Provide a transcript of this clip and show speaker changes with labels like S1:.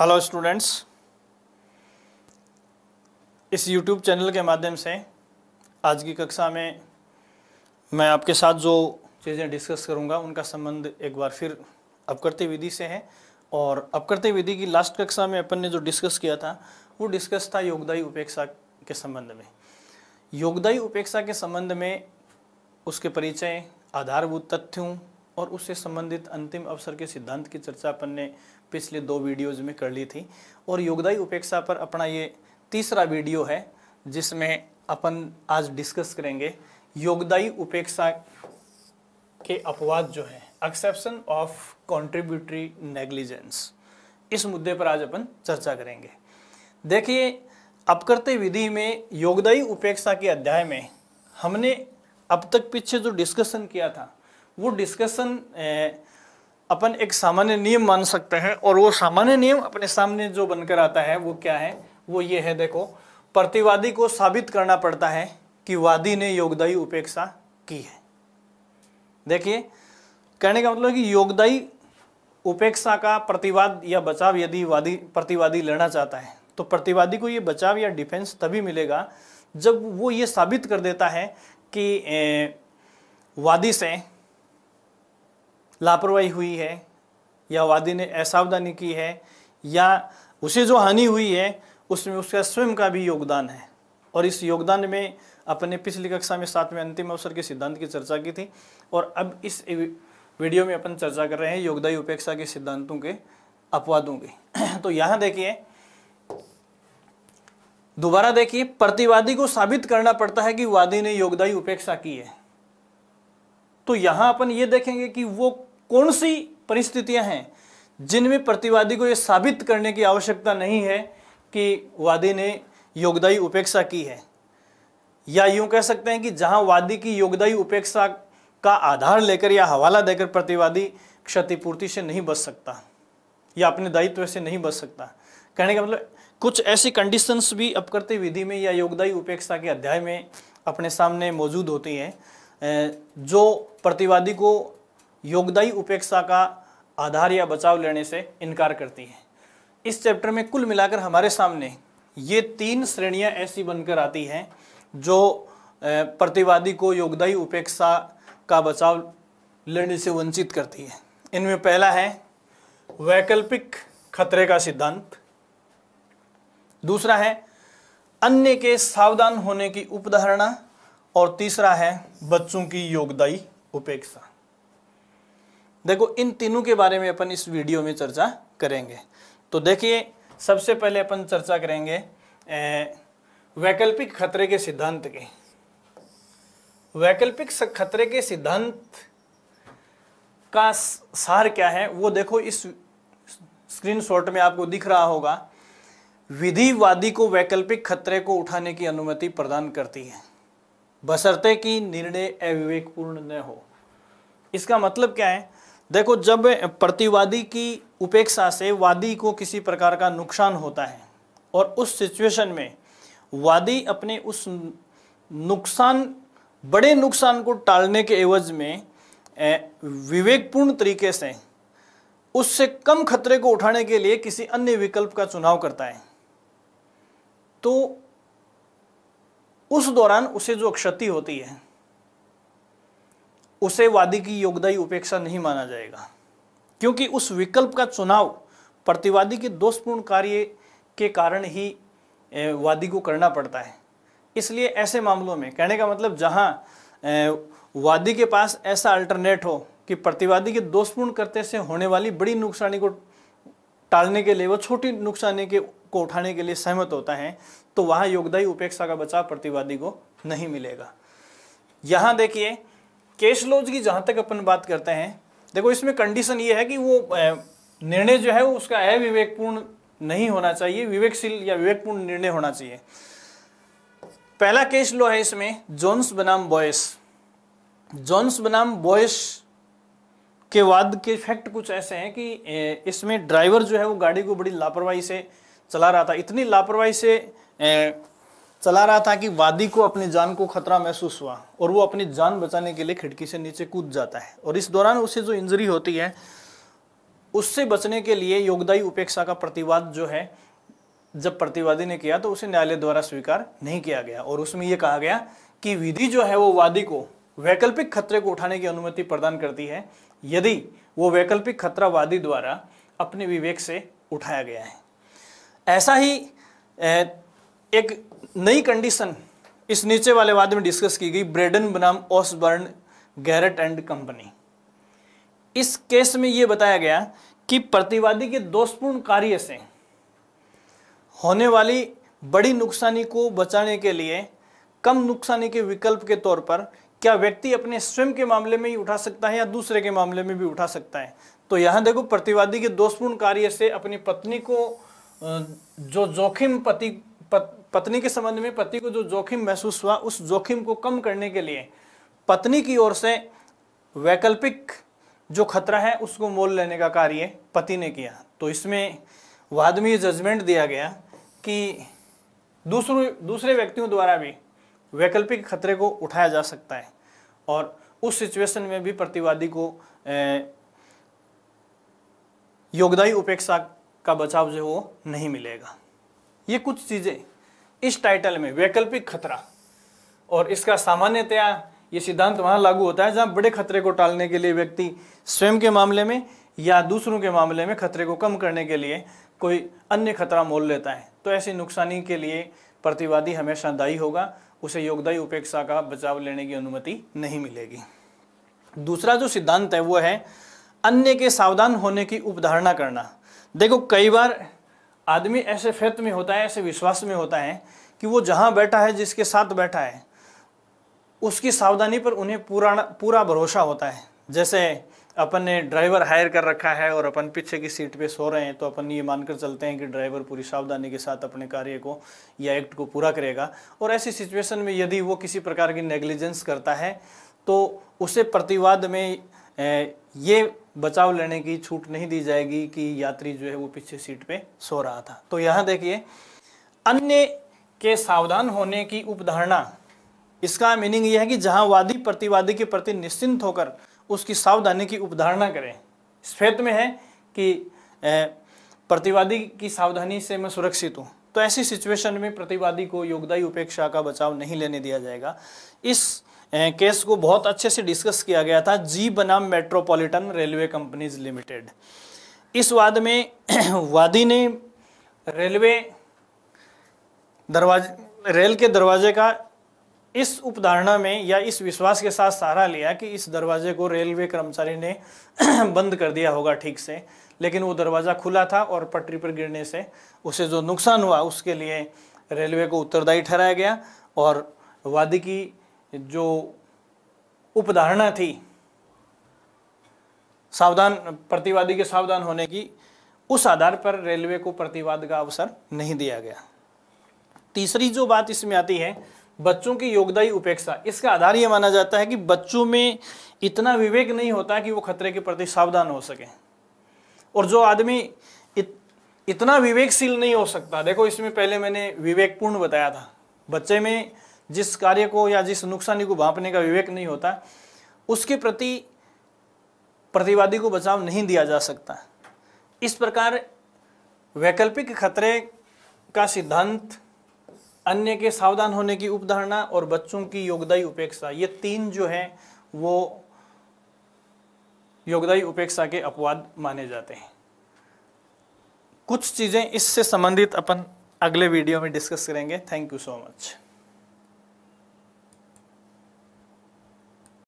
S1: hello students इस YouTube channel के माध्यम से आज की कक्षा में मैं आपके साथ जो चीज़ें डिस्कस करूंगा उनका संबंध एक बार फिर अपकर्ते विधि से है और अपकर्ते विधि की लास्ट कक्षा में अपन ने जो डिस्कस किया था वो डिस्कस था योगदायी उपेक्षा के संबंध में योगदायी उपेक्षा के संबंध में उसके परिचय आधारभूत तथ्यों और उससे संबंधित अंतिम अवसर के सिद्धांत की चर्चा अपन ने पिछले दो वीडियोज़ में कर ली थी और योगदायी उपेक्षा पर अपना ये तीसरा वीडियो है जिसमें अपन आज डिस्कस करेंगे योगदायी उपेक्षा के अपवाद जो है एक्सेप्शन ऑफ कॉन्ट्रीब्यूटरी नेग्लिजेंस इस मुद्दे पर आज अपन चर्चा करेंगे देखिए अपकर्त्य विधि में योगदायी उपेक्षा के अध्याय में हमने अब तक पीछे जो डिस्कशन किया था वो डिस्कशन अपन एक सामान्य नियम मान सकते हैं और वो सामान्य नियम अपने सामने जो बनकर आता है वो क्या है वो ये है देखो प्रतिवादी को साबित करना पड़ता है कि वादी ने योगदायी उपेक्षा की है देखिए कहने का मतलब कि योगदायी उपेक्षा का प्रतिवाद या बचाव यदि वादी प्रतिवादी लेना चाहता है तो प्रतिवादी को ये बचाव या डिफेंस तभी मिलेगा जब वो ये साबित कर देता है कि वादी से लापरवाही हुई है या वादी ने असावधानी की है या उसे जो हानि हुई है उसमें उसका स्वयं का भी योगदान है और इस योगदान में अपने पिछली कक्षा में साथ में अंतिम अवसर के सिद्धांत की चर्चा की थी और अब इस वीडियो में अपन चर्चा कर रहे हैं योगदायी उपेक्षा के सिद्धांतों के अपवादों की तो यहाँ देखिए दोबारा देखिए प्रतिवादी को साबित करना पड़ता है कि वादी ने योगदायी उपेक्षा की है तो यहां अपन ये देखेंगे कि वो कौन सी परिस्थितियां हैं जिनमें प्रतिवादी को यह साबित करने की आवश्यकता नहीं है कि वादी ने योगदायी उपेक्षा की है या यूं कह सकते हैं कि जहां वादी की योगदायी उपेक्षा का आधार लेकर या हवाला देकर प्रतिवादी क्षतिपूर्ति से नहीं बच सकता या अपने दायित्व से नहीं बच सकता कहने का मतलब कुछ ऐसी कंडीशंस भी अपकृत्य विधि में या योगदायी उपेक्षा के अध्याय में अपने सामने मौजूद होती हैं जो प्रतिवादी को योगदायी उपेक्षा का आधार या बचाव लेने से इनकार करती है इस चैप्टर में कुल मिलाकर हमारे सामने ये तीन श्रेणियां ऐसी बनकर आती हैं जो प्रतिवादी को योगदायी उपेक्षा का बचाव लेने से वंचित करती है इनमें पहला है वैकल्पिक खतरे का सिद्धांत दूसरा है अन्य के सावधान होने की उपधारणा और तीसरा है बच्चों की योगदायी उपेक्षा देखो इन तीनों के बारे में अपन इस वीडियो में चर्चा करेंगे तो देखिए सबसे पहले अपन चर्चा करेंगे वैकल्पिक खतरे के सिद्धांत के वैकल्पिक खतरे के सिद्धांत का सार क्या है वो देखो इस स्क्रीनशॉट में आपको दिख रहा होगा विधिवादी को वैकल्पिक खतरे को उठाने की अनुमति प्रदान करती है बसरते कि निर्णय अविवेकपूर्ण न हो इसका मतलब क्या है देखो जब प्रतिवादी की उपेक्षा से वादी को किसी प्रकार का नुकसान होता है और उस सिचुएशन में वादी अपने उस नुकसान बड़े नुकसान को टालने के एवज में विवेकपूर्ण तरीके से उससे कम खतरे को उठाने के लिए किसी अन्य विकल्प का चुनाव करता है तो उस दौरान उसे जो क्षति होती है उसे वादी की योगदायी उपेक्षा नहीं माना जाएगा क्योंकि उस विकल्प का चुनाव प्रतिवादी के दोषपूर्ण कार्य के कारण ही वादी को करना पड़ता है इसलिए ऐसे मामलों में कहने का मतलब जहाँ वादी के पास ऐसा अल्टरनेट हो कि प्रतिवादी के दोषपूर्ण करते से होने वाली बड़ी नुकसानी को टालने के लिए वो छोटी नुकसानी के को उठाने के लिए सहमत होता है तो वहां योगदायी उपेक्षा का बचाव प्रतिवादी को नहीं मिलेगा यहाँ देखिए केस लॉज की जहां तक अपन बात करते हैं देखो इसमें कंडीशन ये है कि वो निर्णय जो है वो उसका अविवेकपूर्ण नहीं होना चाहिए विवेकशील या विवेकपूर्ण निर्णय होना चाहिए पहला केस लॉ है इसमें जोन्स बनाम बॉयस जोन्स बनाम बॉयस के वाद के फैक्ट कुछ ऐसे हैं कि इसमें ड्राइवर जो है वो गाड़ी को बड़ी लापरवाही से चला रहा था इतनी लापरवाही से चला रहा था कि वादी को अपनी जान को खतरा महसूस हुआ और वो अपनी जान बचाने के लिए खिड़की से नीचे कूद जाता है और इस दौरान उसे जो इंजरी होती है उससे बचने के लिए योगदायी उपेक्षा का प्रतिवाद जो है जब प्रतिवादी ने किया तो उसे न्यायालय द्वारा स्वीकार नहीं किया गया और उसमें यह कहा गया कि विधि जो है वो वादी को वैकल्पिक खतरे को उठाने की अनुमति प्रदान करती है यदि वो वैकल्पिक खतरा वादी द्वारा अपने विवेक से उठाया गया है ऐसा ही एक नई कंडीशन इस नीचे वाले वाद में डिस्कस की गई ब्रेडन बनाम ऑसबर्न गैरेट एंड कंपनी इस केस में यह बताया गया कि प्रतिवादी के दोषपूर्ण कार्य से होने वाली बड़ी नुकसानी को बचाने के लिए कम नुकसानी के विकल्प के तौर पर क्या व्यक्ति अपने स्वयं के मामले में ही उठा सकता है या दूसरे के मामले में भी उठा सकता है तो यहां देखो प्रतिवादी के दोषपूर्ण कार्य से अपनी पत्नी को जो जोखिम पति पत्नी के संबंध में पति को जो जोखिम महसूस हुआ उस जोखिम को कम करने के लिए पत्नी की ओर से वैकल्पिक जो खतरा है उसको मोल लेने का कार्य पति ने किया तो इसमें वाद में जजमेंट दिया गया कि दूसरों दूसरे व्यक्तियों द्वारा भी वैकल्पिक खतरे को उठाया जा सकता है और उस सिचुएशन में भी प्रतिवादी को योगदायी उपेक्षा का बचाव जो है वो नहीं मिलेगा ये कुछ चीज़ें इस टाइटल में वैकल्पिक खतरा और इसका सामान्यतया ये सिद्धांत वहां लागू होता है जहां बड़े खतरे को टालने के लिए व्यक्ति स्वयं के मामले में या दूसरों के मामले में खतरे को कम करने के लिए कोई अन्य खतरा मोल लेता है तो ऐसी नुकसानी के लिए प्रतिवादी हमेशा दायी होगा उसे योगदायी उपेक्षा का बचाव लेने की अनुमति नहीं मिलेगी दूसरा जो सिद्धांत है वो है अन्य के सावधान होने की उपधारणा करना देखो कई बार आदमी ऐसे फेत में होता है ऐसे विश्वास में होता है कि वो जहाँ बैठा है जिसके साथ बैठा है उसकी सावधानी पर उन्हें पूरा पूरा भरोसा होता है जैसे अपन ने ड्राइवर हायर कर रखा है और अपन पीछे की सीट पे सो रहे हैं तो अपन ये मानकर चलते हैं कि ड्राइवर पूरी सावधानी के साथ अपने कार्य को या एक्ट को पूरा करेगा और ऐसी सिचुएशन में यदि वो किसी प्रकार की नेग्लिजेंस करता है तो उसे प्रतिवाद में ये बचाव लेने की छूट नहीं दी जाएगी कि यात्री जो है वो पीछे सीट पे सो रहा था तो यहाँ देखिए अन्य के सावधान होने की उपधारणा इसका मीनिंग यह है कि जहाँ वादी प्रतिवादी के प्रति निश्चिंत होकर उसकी सावधानी की उपधारणा करें क्षेत्र में है कि प्रतिवादी की सावधानी से मैं सुरक्षित हूँ तो ऐसी सिचुएशन में प्रतिवादी को योगदायी उपेक्षा का बचाव नहीं लेने दिया जाएगा इस केस को बहुत अच्छे से डिस्कस किया गया था जी बनाम मेट्रोपॉलिटन रेलवे कंपनीज लिमिटेड इस वाद में वादी ने रेलवे दरवाजे रेल के दरवाजे का इस उपधारणा में या इस विश्वास के साथ सहारा लिया कि इस दरवाजे को रेलवे कर्मचारी ने बंद कर दिया होगा ठीक से लेकिन वो दरवाज़ा खुला था और पटरी पर गिरने से उसे जो नुकसान हुआ उसके लिए रेलवे को उत्तरदायी ठहराया गया और वादी की जो उपधारणा थी सावधान प्रतिवादी के सावधान होने की उस आधार पर रेलवे को प्रतिवाद का अवसर नहीं दिया गया तीसरी जो बात इसमें आती है बच्चों की योगदायी उपेक्षा इसका आधार यह माना जाता है कि बच्चों में इतना विवेक नहीं होता कि वो खतरे के प्रति सावधान हो सके और जो आदमी इत, इतना विवेकशील नहीं हो सकता देखो इसमें पहले मैंने विवेकपूर्ण बताया था बच्चे में जिस कार्य को या जिस नुकसानी को भापने का विवेक नहीं होता उसके प्रति प्रतिवादी को बचाव नहीं दिया जा सकता इस प्रकार वैकल्पिक खतरे का सिद्धांत अन्य के सावधान होने की उपधारणा और बच्चों की योगदायी उपेक्षा ये तीन जो हैं वो योगदायी उपेक्षा के अपवाद माने जाते हैं कुछ चीज़ें इससे संबंधित अपन अगले वीडियो में डिस्कस करेंगे थैंक यू सो मच